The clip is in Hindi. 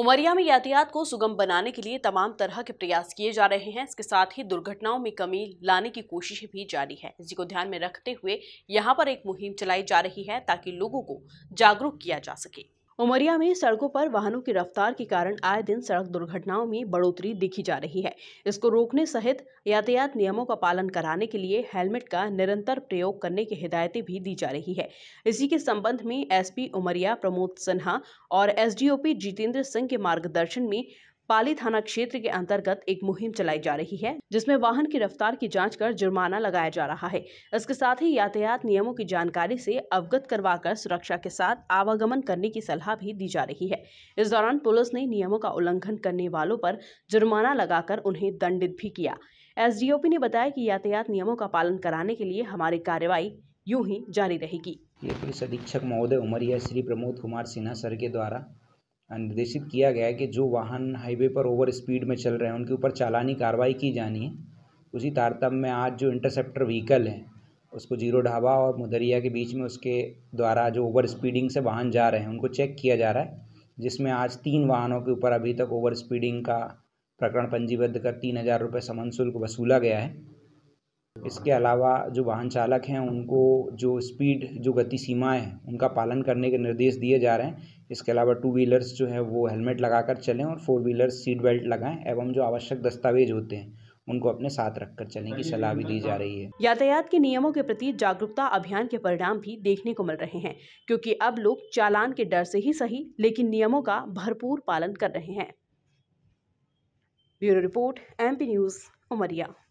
उमरिया में यातायात को सुगम बनाने के लिए तमाम तरह के प्रयास किए जा रहे हैं इसके साथ ही दुर्घटनाओं में कमी लाने की कोशिश भी जारी है इसी को ध्यान में रखते हुए यहाँ पर एक मुहिम चलाई जा रही है ताकि लोगों को जागरूक किया जा सके उमरिया में सड़कों पर वाहनों की रफ्तार के कारण आए दिन सड़क दुर्घटनाओं में बढ़ोतरी देखी जा रही है इसको रोकने सहित यातायात नियमों का पालन कराने के लिए हेलमेट का निरंतर प्रयोग करने की हिदायतें भी दी जा रही है इसी के संबंध में एसपी उमरिया प्रमोद सिन्हा और एसडीओपी जितेंद्र सिंह के मार्गदर्शन में पाली थाना क्षेत्र के अंतर्गत एक मुहिम चलाई जा रही है जिसमें वाहन की रफ्तार की जांच कर जुर्माना लगाया जा रहा है इसके साथ ही यातायात नियमों की जानकारी से अवगत करवाकर सुरक्षा के साथ आवागमन करने की सलाह भी दी जा रही है इस दौरान पुलिस ने नियमों का उल्लंघन करने वालों पर जुर्माना लगाकर उन्हें दंडित भी किया एस ने बताया की यातायात नियमों का पालन कराने के लिए हमारी कार्रवाई यूं ही जारी रहेगी ये पुलिस अधीक्षक महोदय उमरिया श्री प्रमोद कुमार सिन्हा सर के द्वारा निर्देशित किया गया है कि जो वाहन हाईवे पर ओवर स्पीड में चल रहे हैं उनके ऊपर चालानी कार्रवाई की जानी है उसी तारतम्य में आज जो इंटरसेप्टर व्हीकल है उसको जीरो ढाबा और मुदरिया के बीच में उसके द्वारा जो ओवर स्पीडिंग से वाहन जा रहे हैं उनको चेक किया जा रहा है जिसमें आज तीन वाहनों के ऊपर अभी तक ओवर स्पीडिंग का प्रकरण पंजीबद्ध कर तीन हज़ार रुपये समन शुल्क वसूला गया है इसके अलावा जो वाहन चालक हैं उनको जो स्पीड जो गति सीमाएं हैं उनका पालन करने के निर्देश दिए जा रहे हैं इसके अलावा टू व्हीलर्स जो है वो हेलमेट लगाकर चलें और फोर व्हीलर्स सीट बेल्ट लगाएं एवं जो आवश्यक दस्तावेज होते हैं उनको अपने साथ रखकर चलने की सलाह भी दी मतलब जा हाँ। रही है यातायात के नियमों के प्रति जागरूकता अभियान के परिणाम भी देखने को मिल रहे हैं क्योंकि अब लोग चालान के डर से ही सही लेकिन नियमों का भरपूर पालन कर रहे हैं bureau report MP news Umaria